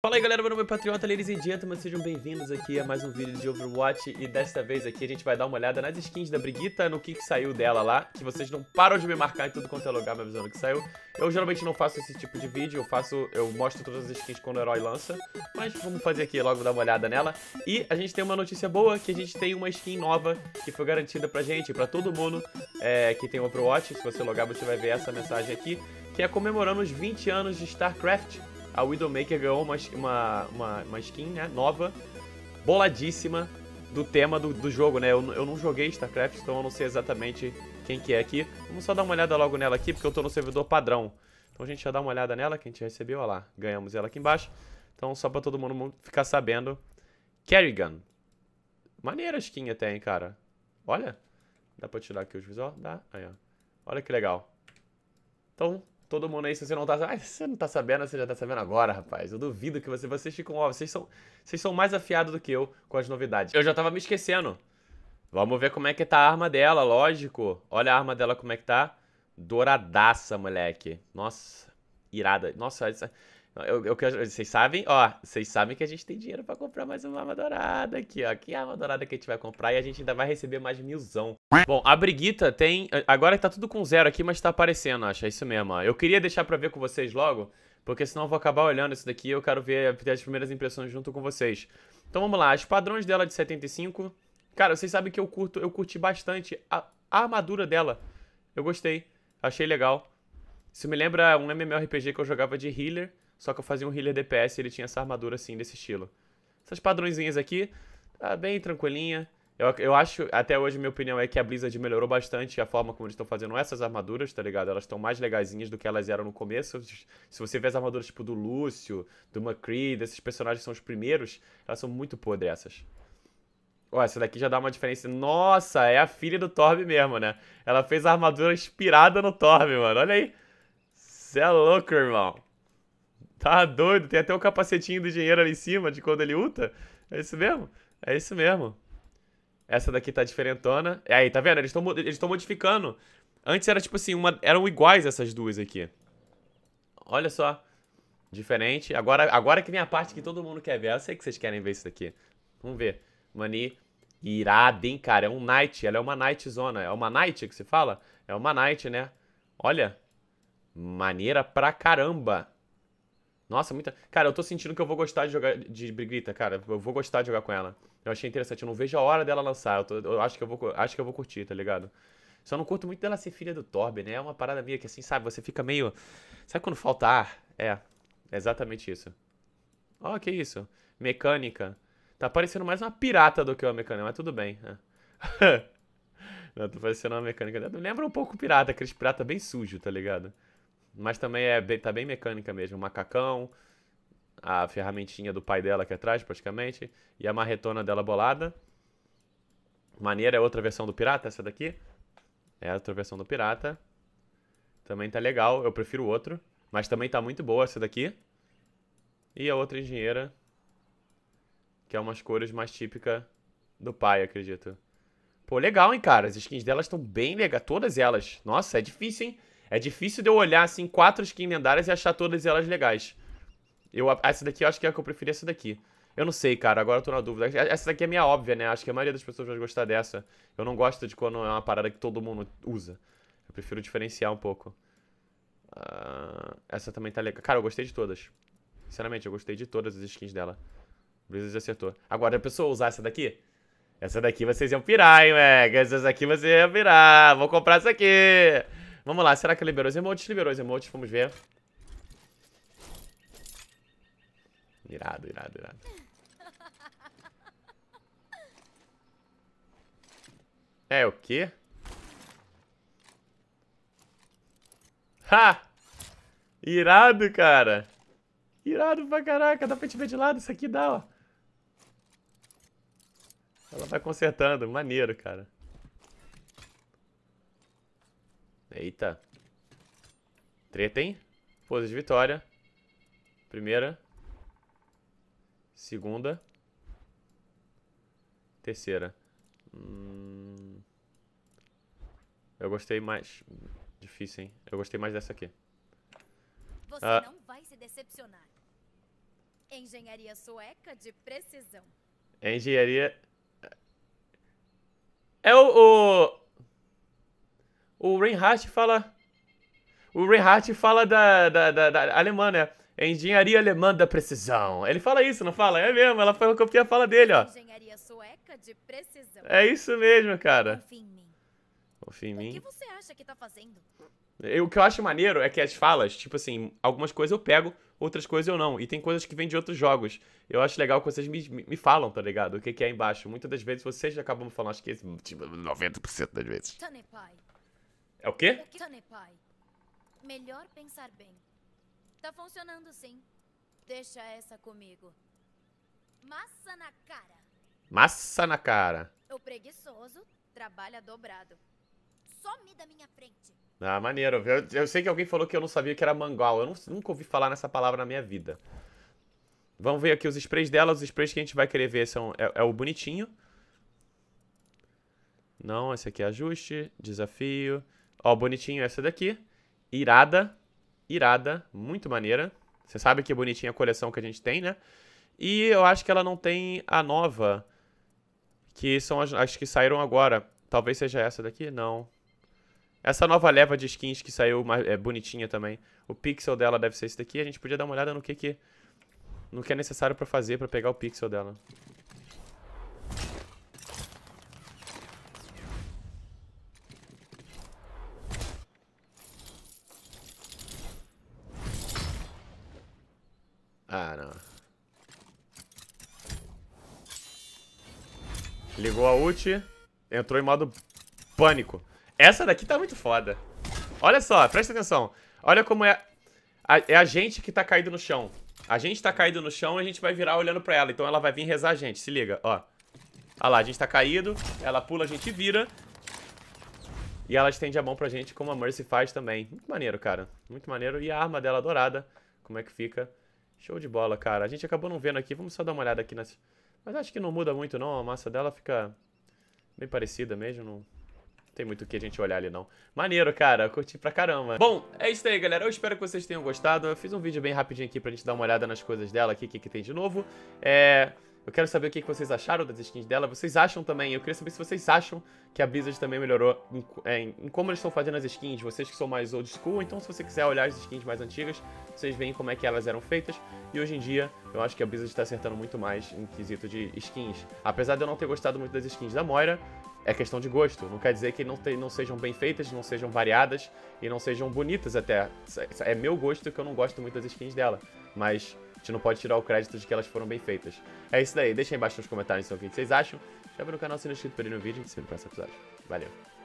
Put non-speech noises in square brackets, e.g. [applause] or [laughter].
Fala aí galera, meu nome é Patriota, ladies and gentlemen, sejam bem-vindos aqui a mais um vídeo de Overwatch E desta vez aqui a gente vai dar uma olhada nas skins da Briguita, no que, que saiu dela lá Que vocês não param de me marcar em tudo quanto é lugar me avisando que saiu Eu geralmente não faço esse tipo de vídeo, eu faço, eu mostro todas as skins quando o herói lança Mas vamos fazer aqui logo dar uma olhada nela E a gente tem uma notícia boa, que a gente tem uma skin nova que foi garantida pra gente, pra todo mundo é, que tem Overwatch Se você logar você vai ver essa mensagem aqui Que é comemorando os 20 anos de StarCraft a Widowmaker ganhou uma, uma, uma, uma skin né, nova, boladíssima, do tema do, do jogo, né? Eu, eu não joguei StarCraft, então eu não sei exatamente quem que é aqui. Vamos só dar uma olhada logo nela aqui, porque eu tô no servidor padrão. Então a gente já dá uma olhada nela, que a gente recebeu, olha lá, ganhamos ela aqui embaixo. Então só pra todo mundo ficar sabendo. Kerrigan. Maneira a skin até, hein, cara. Olha. Dá pra tirar aqui os visual? Dá. Aí, ó. Olha que legal. Então, Todo mundo aí, se você não tá ah, se você não tá sabendo, você já tá sabendo agora, rapaz. Eu duvido que você, vocês ficam, ó, vocês são, vocês são mais afiados do que eu com as novidades. Eu já tava me esquecendo. Vamos ver como é que tá a arma dela, lógico. Olha a arma dela como é que tá. Douradaça, moleque. Nossa, irada. Nossa, essa, eu, eu, vocês sabem, ó, vocês sabem que a gente tem dinheiro para comprar mais uma arma dourada aqui, ó. Que arma dourada que a gente vai comprar e a gente ainda vai receber mais milzão. Bom, a briguita tem... Agora tá tudo com zero aqui, mas tá aparecendo, acho. É isso mesmo, ó. Eu queria deixar pra ver com vocês logo, porque senão eu vou acabar olhando isso daqui e eu quero ver as primeiras impressões junto com vocês. Então vamos lá, os padrões dela de 75... Cara, vocês sabem que eu curto, eu curti bastante a, a armadura dela. Eu gostei, achei legal. Isso me lembra um MMORPG que eu jogava de healer... Só que eu fazia um healer DPS e ele tinha essa armadura assim, desse estilo. Essas padrõezinhas aqui, tá bem tranquilinha. Eu, eu acho, até hoje, minha opinião é que a Blizzard melhorou bastante a forma como eles estão fazendo essas armaduras, tá ligado? Elas estão mais legazinhas do que elas eram no começo. Se você vê as armaduras tipo do Lúcio, do McCree, desses personagens que são os primeiros, elas são muito podres essas. Ó, essa daqui já dá uma diferença. Nossa, é a filha do Torb mesmo, né? Ela fez a armadura inspirada no Torb, mano. Olha aí. Cê é louco, irmão. Tá doido, tem até o capacetinho do dinheiro ali em cima de quando ele luta. É isso mesmo? É isso mesmo. Essa daqui tá diferentona. É aí, tá vendo? Eles estão eles modificando. Antes era tipo assim, uma, eram iguais essas duas aqui. Olha só. Diferente. Agora, agora que vem a parte que todo mundo quer ver. Eu sei que vocês querem ver isso daqui. Vamos ver. Mani, irada, hein, cara? É um night. Ela é uma night zona. É uma night que se fala? É uma night, né? Olha. Maneira pra caramba. Nossa, muita. Cara, eu tô sentindo que eu vou gostar de jogar de Brigrita, cara. Eu vou gostar de jogar com ela. Eu achei interessante. Eu não vejo a hora dela lançar. Eu, tô... eu acho, que eu vou, acho que eu vou curtir, tá ligado? Só não curto muito dela ser filha do Torben, né? É uma parada minha que assim, sabe? Você fica meio. Sabe quando falta ar? É. É exatamente isso. Ó, oh, que isso? Mecânica. Tá parecendo mais uma pirata do que uma mecânica, mas tudo bem. Né? [laughs] não, tô parecendo uma mecânica. Lembra um pouco pirata, aqueles pirata bem sujo, tá ligado? Mas também é, tá bem mecânica mesmo. O macacão, a ferramentinha do pai dela aqui é atrás, praticamente, e a marretona dela bolada. Maneira é outra versão do pirata, essa daqui. É outra versão do pirata. Também tá legal, eu prefiro o outro. Mas também tá muito boa essa daqui. E a outra engenheira, que é umas cores mais típicas do pai, acredito. Pô, legal, hein, cara? As skins delas estão bem legais, todas elas. Nossa, é difícil, hein? É difícil de eu olhar, assim, quatro skins lendárias e achar todas elas legais. Eu, essa daqui eu acho que é a que eu preferi essa daqui. Eu não sei, cara, agora eu tô na dúvida. Essa daqui é minha óbvia, né? Acho que a maioria das pessoas vai gostar dessa. Eu não gosto de quando é uma parada que todo mundo usa. Eu prefiro diferenciar um pouco. Uh, essa também tá legal. Cara, eu gostei de todas. Sinceramente, eu gostei de todas as skins dela. Blizzard acertou. Agora, a pessoa usar essa daqui? Essa daqui vocês iam pirar, hein, mega? Essa daqui vocês iam pirar. Vou comprar essa aqui. Vamos lá, será que liberou os emotes? Liberou os emotes, vamos ver. Irado, irado, irado. É o quê? Ha! Irado, cara. Irado pra caraca. Dá pra te ver de lado? Isso aqui dá, ó. Ela vai consertando. Maneiro, cara. Eita. Treta, hein? Pose de vitória. Primeira. Segunda. Terceira. Hum... Eu gostei mais... Difícil, hein? Eu gostei mais dessa aqui. Você ah. não vai se decepcionar. Engenharia sueca de precisão. engenharia... É o... o... O Reinhardt fala. O Reinhardt fala da, da, da, da alemã, né? É engenharia alemã da precisão. Ele fala isso, não fala? É mesmo, ela foi copiar a fala dele, ó. Engenharia sueca de precisão. É isso mesmo, cara. Confia em mim. Confia em mim. O que você acha que tá fazendo? Eu, o que eu acho maneiro é que as falas, tipo assim, algumas coisas eu pego, outras coisas eu não. E tem coisas que vêm de outros jogos. Eu acho legal que vocês me, me, me falam, tá ligado? O que, que é embaixo. Muitas das vezes vocês acabam falando, acho que é esse, tipo, 90% das vezes. Tanepai. É o quê? Tanepai, Melhor pensar bem. Tá funcionando sim. Deixa essa comigo. Massa na cara. Massa na cara. O preguiçoso trabalha dobrado. Some da minha frente. Ah, maneiro. Eu, eu, sei que alguém falou que eu não sabia que era mangual. Eu não, nunca ouvi falar nessa palavra na minha vida. Vamos ver aqui os sprays dela. Os sprays que a gente vai querer ver são, é, é o bonitinho. Não, esse aqui é ajuste, desafio, Ó, bonitinho essa daqui. Irada. Irada. Muito maneira. Você sabe que bonitinha a coleção que a gente tem, né? E eu acho que ela não tem a nova. Que são as, as que saíram agora. Talvez seja essa daqui? Não. Essa nova leva de skins que saiu é bonitinha também. O pixel dela deve ser esse daqui. A gente podia dar uma olhada no que, que, no que é necessário pra fazer pra pegar o pixel dela. Ah, não. Ligou a ult. Entrou em modo pânico. Essa daqui tá muito foda. Olha só, presta atenção. Olha como é... A, é a gente que tá caído no chão. A gente tá caído no chão e a gente vai virar olhando pra ela. Então ela vai vir rezar a gente. Se liga, ó. Olha lá, a gente tá caído. Ela pula, a gente vira. E ela estende a mão pra gente, como a Mercy faz também. Muito maneiro, cara. Muito maneiro. E a arma dela dourada, como é que fica? Show de bola, cara. A gente acabou não vendo aqui. Vamos só dar uma olhada aqui nas... Mas acho que não muda muito, não. A massa dela fica bem parecida mesmo. Não tem muito o que a gente olhar ali, não. Maneiro, cara. Curti pra caramba. Bom, é isso aí, galera. Eu espero que vocês tenham gostado. Eu fiz um vídeo bem rapidinho aqui pra gente dar uma olhada nas coisas dela aqui, o que, que tem de novo. É... Eu quero saber o que vocês acharam das skins dela. Vocês acham também, eu queria saber se vocês acham que a Blizzard também melhorou é, em, em como eles estão fazendo as skins, vocês que são mais old school, então se você quiser olhar as skins mais antigas, vocês veem como é que elas eram feitas. E hoje em dia, eu acho que a Blizzard está acertando muito mais em quesito de skins. Apesar de eu não ter gostado muito das skins da Moira, é questão de gosto. Não quer dizer que não, te, não sejam bem feitas, não sejam variadas e não sejam bonitas até. É, é meu gosto que eu não gosto muito das skins dela. Mas gente não pode tirar o crédito de que elas foram bem feitas. É isso daí, deixa aí embaixo nos comentários então, o que vocês acham. Já no canal, se não é inscrito, perder no vídeo e se vê no próximo episódio. Valeu!